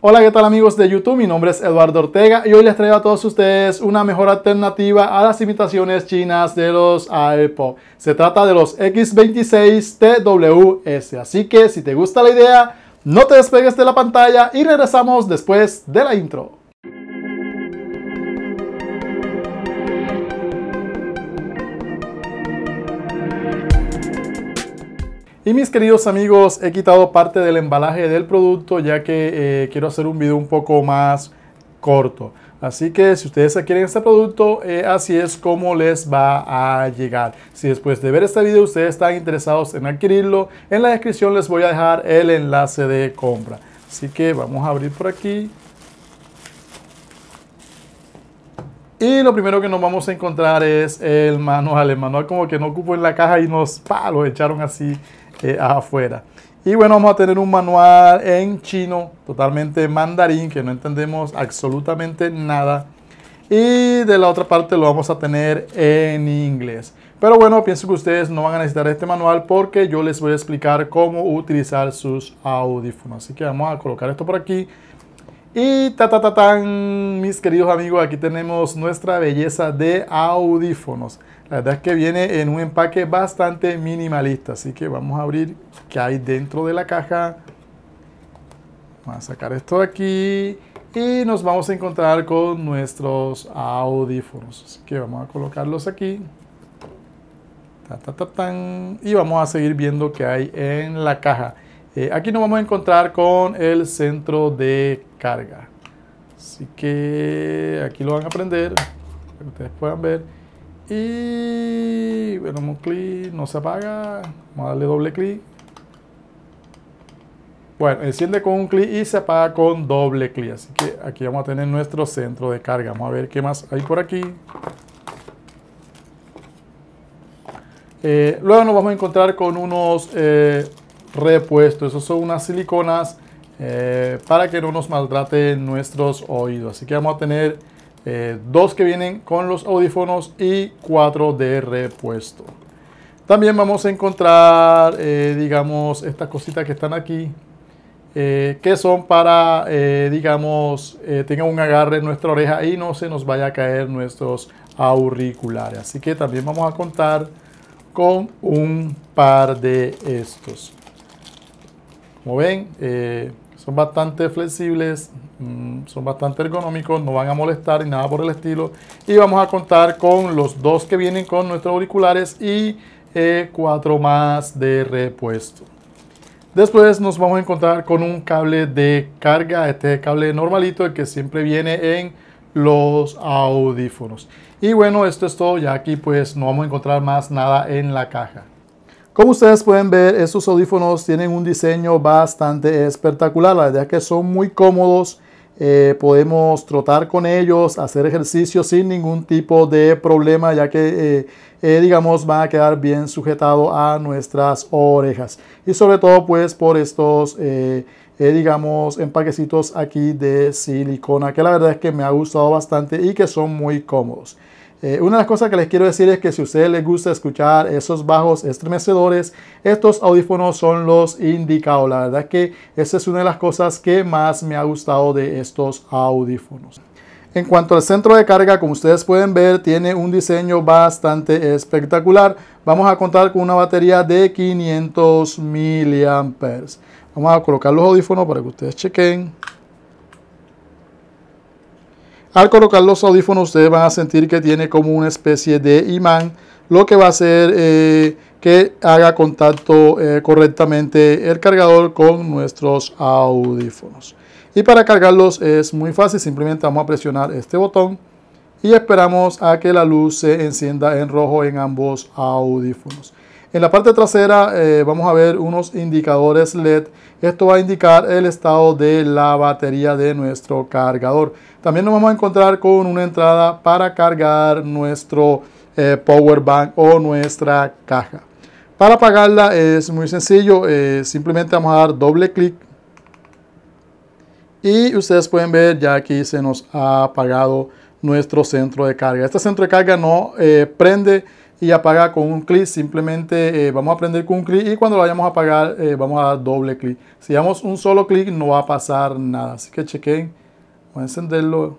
Hola, ¿qué tal amigos de YouTube? Mi nombre es Eduardo Ortega y hoy les traigo a todos ustedes una mejor alternativa a las imitaciones chinas de los AirPods. E Se trata de los X26TWS, así que si te gusta la idea, no te despegues de la pantalla y regresamos después de la intro. Y mis queridos amigos, he quitado parte del embalaje del producto ya que eh, quiero hacer un video un poco más corto. Así que si ustedes quieren este producto, eh, así es como les va a llegar. Si después de ver este video ustedes están interesados en adquirirlo, en la descripción les voy a dejar el enlace de compra. Así que vamos a abrir por aquí. Y lo primero que nos vamos a encontrar es el manual. El manual como que no ocupó en la caja y nos lo echaron así eh, afuera. Y bueno, vamos a tener un manual en chino, totalmente mandarín, que no entendemos absolutamente nada. Y de la otra parte lo vamos a tener en inglés. Pero bueno, pienso que ustedes no van a necesitar este manual porque yo les voy a explicar cómo utilizar sus audífonos. Así que vamos a colocar esto por aquí. Y ta ta ta tan, mis queridos amigos, aquí tenemos nuestra belleza de audífonos. La verdad es que viene en un empaque bastante minimalista, así que vamos a abrir qué hay dentro de la caja. Vamos a sacar esto de aquí y nos vamos a encontrar con nuestros audífonos. Así que vamos a colocarlos aquí. Ta, ta, y vamos a seguir viendo qué hay en la caja. Eh, aquí nos vamos a encontrar con el centro de carga. Así que aquí lo van a aprender, para que ustedes puedan ver. Y bueno, un clic, no se apaga, vamos a darle doble clic. Bueno, enciende con un clic y se apaga con doble clic. Así que aquí vamos a tener nuestro centro de carga. Vamos a ver qué más hay por aquí. Eh, luego nos vamos a encontrar con unos eh, repuesto. Esos son unas siliconas eh, para que no nos maltraten nuestros oídos. Así que vamos a tener eh, dos que vienen con los audífonos y cuatro de repuesto. También vamos a encontrar, eh, digamos, estas cositas que están aquí, que son para, digamos, tengan un agarre en nuestra oreja y no se nos vaya a caer nuestros auriculares. Así que también vamos a contar con un par de estos. Como ven, eh, son bastante flexibles, mm, son bastante ergonómicos, no van a molestar ni nada por el estilo. Y vamos a contar con los dos que vienen con nuestros auriculares y eh, cuatro más de repuesto. Después nos vamos a encontrar con un cable de carga, este cable normalito, el que siempre viene en los audífonos. Y bueno, esto es todo, ya aquí pues no vamos a encontrar más nada en la caja. Como ustedes pueden ver, estos audífonos tienen un diseño bastante espectacular. La verdad es que son muy cómodos. Eh, podemos trotar con ellos, hacer ejercicio sin ningún tipo de problema, ya que, eh, eh, digamos, van a quedar bien sujetados a nuestras orejas. Y sobre todo, pues, por estos, digamos, empaquecitos aquí de silicona, que la verdad es que me ha gustado bastante y que son muy cómodos. Eh, una de las cosas que les quiero decir es que si a ustedes les gusta escuchar esos bajos estremecedores, estos audífonos son los indicados. La verdad es que esa es una de las cosas que más me ha gustado de estos audífonos. En cuanto al centro de carga, como ustedes pueden ver, tiene un diseño bastante espectacular. Vamos a contar con una batería de 500 mAh. Vamos a colocar los audífonos para que ustedes chequen. Al colocar los audífonos ustedes van a sentir que tiene como una especie de imán, lo que va a hacer eh, que haga contacto eh, correctamente el cargador con nuestros audífonos. Y para cargarlos es muy fácil, simplemente vamos a presionar este botón y esperamos a que la luz se encienda en rojo en ambos audífonos. En la parte trasera eh, vamos a ver unos indicadores LED. Esto va a indicar el estado de la batería de nuestro cargador. También nos vamos a encontrar con una entrada para cargar nuestro eh, power bank o nuestra caja. Para apagarla es muy sencillo, eh, simplemente vamos a dar doble clic y ustedes pueden ver ya aquí se nos ha apagado nuestro centro de carga. Este centro de carga no prende y apagar con un clic. Simplemente eh, vamos a aprender con un clic y cuando lo vayamos a apagar eh, vamos a dar doble clic. Si damos un solo clic no va a pasar nada. Así que chequen. Vamos a encenderlo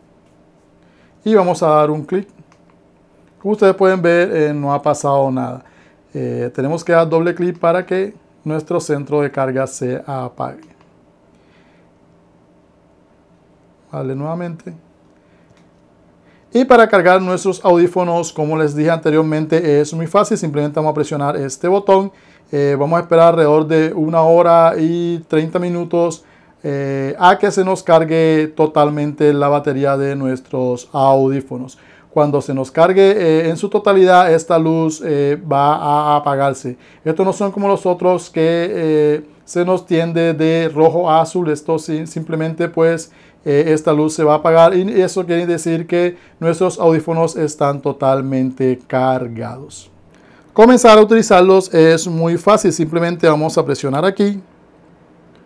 y vamos a dar un clic. Como ustedes pueden ver eh, no ha pasado nada. tenemos que dar doble clic para que nuestro centro de carga se apague. Vale, nuevamente. Y para cargar nuestros audífonos, como les dije anteriormente, es muy fácil. Simplemente vamos a presionar este botón. Eh, vamos a esperar alrededor de una hora y 30 minutos eh, a que se nos cargue totalmente la batería de nuestros audífonos. Cuando se nos cargue eh, en su totalidad, esta luz va a apagarse. Estos no son como los otros que se nos tiende de rojo a azul. Esto simplemente pues eh, esta luz se va a apagar y eso quiere decir que nuestros audífonos están totalmente cargados. Comenzar a utilizarlos es muy fácil, simplemente vamos a presionar aquí.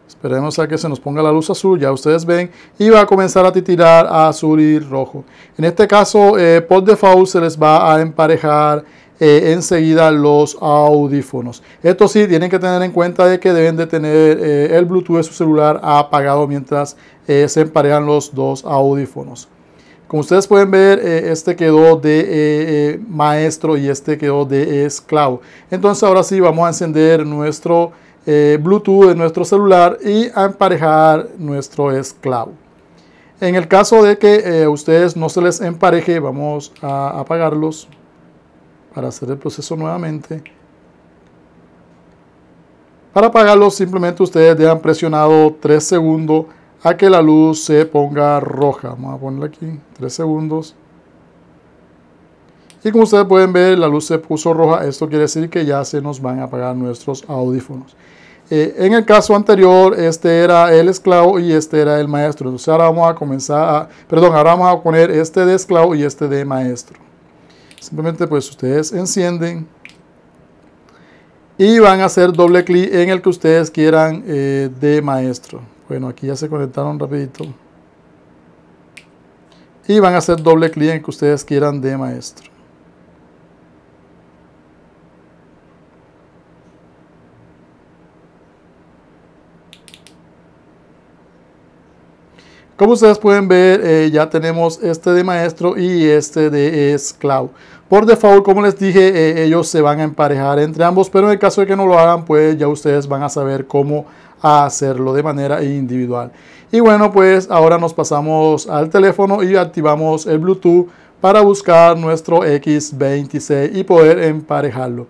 Esperemos a que se nos ponga la luz azul, ya ustedes ven, y va a comenzar a titilar a azul y rojo. En este caso, eh, por default se les va a emparejar eh, enseguida los audífonos. Esto sí, tienen que tener en cuenta de que deben de tener eh, el Bluetooth de su celular apagado mientras eh, se emparejan los dos audífonos. Como ustedes pueden ver, este quedó de maestro y este quedó de esclavo. Entonces ahora sí vamos a encender nuestro Bluetooth de nuestro celular y a emparejar nuestro esclavo. En el caso de que a ustedes no se les empareje, vamos a apagarlos para hacer el proceso nuevamente. Para apagarlo simplemente ustedes dejan presionado 3 segundos a que la luz se ponga roja. Vamos a ponerla aquí, 3 segundos. Y como ustedes pueden ver, la luz se puso roja. Esto quiere decir que ya se nos van a apagar nuestros audífonos. Eh, en el caso anterior, este era el esclavo y este era el maestro. Entonces a comenzar perdón, ahora vamos a poner este de esclavo y este de maestro. Simplemente pues ustedes encienden y van a hacer doble clic en el que ustedes quieran eh, de maestro. Bueno, aquí ya se conectaron rapidito. Y van a hacer doble clic en el que ustedes quieran de maestro. Como ustedes pueden ver, eh, ya tenemos este de maestro y este de esclavo. Por default, como les dije, eh, ellos se van a emparejar entre ambos, pero en el caso de que no lo hagan, pues ya ustedes van a saber cómo hacerlo de manera individual. Y bueno, pues ahora nos pasamos al teléfono y activamos el Bluetooth para buscar nuestro X26 y poder emparejarlo.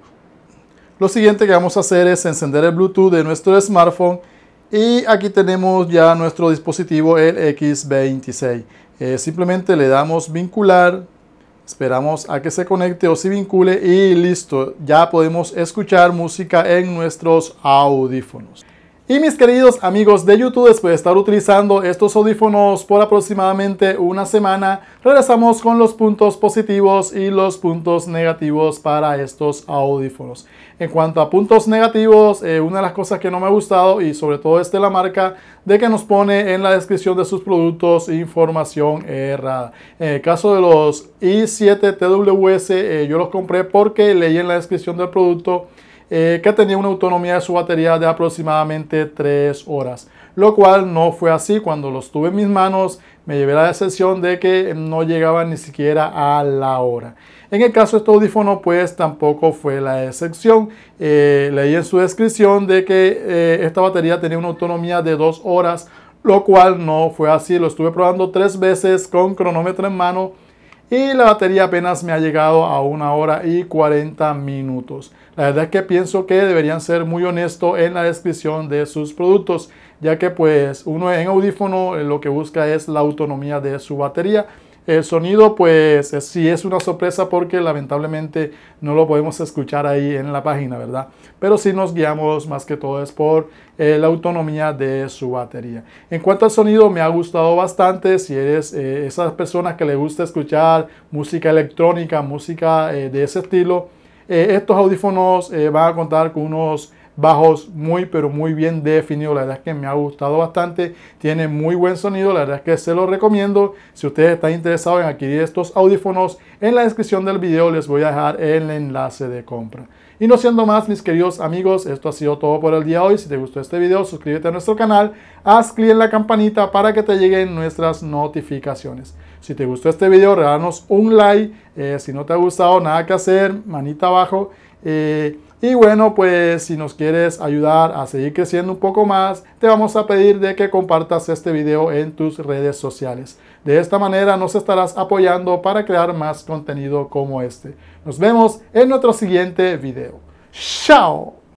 Lo siguiente que vamos a hacer es encender el Bluetooth de nuestro smartphone y aquí tenemos ya nuestro dispositivo, el X26. Eh, simplemente le damos vincular, esperamos a que se conecte o se vincule y listo. Ya podemos escuchar música en nuestros audífonos. Y mis queridos amigos de YouTube, después de estar utilizando estos audífonos por aproximadamente una semana, regresamos con los puntos positivos y los puntos negativos para estos audífonos. En cuanto a puntos negativos, eh, una de las cosas que no me ha gustado y sobre todo es de la marca, de que nos pone en la descripción de sus productos información errada. En el caso de los i7 TWS, eh, yo los compré porque leí en la descripción del producto eh, que tenía una autonomía de su batería de aproximadamente 3 horas. Lo cual no fue así, cuando los tuve en mis manos me llevé la decepción de que no llegaba ni siquiera a la hora. En el caso de este audífono pues tampoco fue la excepción. Eh, leí en su descripción de que eh, esta batería tenía una autonomía de 2 horas, lo cual no fue así. Lo estuve probando tres veces con cronómetro en mano y la batería apenas me ha llegado a una hora y 40 minutos. La verdad es que pienso que deberían ser muy honestos en la descripción de sus productos, ya que pues uno en audífono eh, lo que busca es la autonomía de su batería el sonido, pues sí es una sorpresa porque lamentablemente no lo podemos escuchar ahí en la página, ¿verdad? Pero sí nos guiamos más que todo es por eh, la autonomía de su batería. En cuanto al sonido, me ha gustado bastante. Si eres eh, esa persona que le gusta escuchar música electrónica, música eh, de ese estilo, estos audífonos van a contar con unos bajos muy pero muy bien definido La verdad es que me ha gustado bastante. Tiene muy buen sonido. La verdad es que se lo recomiendo. Si ustedes están interesados en adquirir estos audífonos, en la descripción del video les voy a dejar el enlace de compra. Y no siendo más, mis queridos amigos, esto ha sido todo por el día de hoy. Si te gustó este video, suscríbete a nuestro canal, haz clic en la campanita para que te lleguen nuestras notificaciones. Si te gustó este video, regalarnos un like. Eh, si no te ha gustado, nada que hacer, manita abajo. Eh, y bueno, pues si nos quieres ayudar a seguir creciendo un poco más, te vamos a pedir de que compartas este video en tus redes sociales. De esta manera nos estarás apoyando para crear más contenido como este. Nos vemos en nuestro siguiente video. ¡Chao!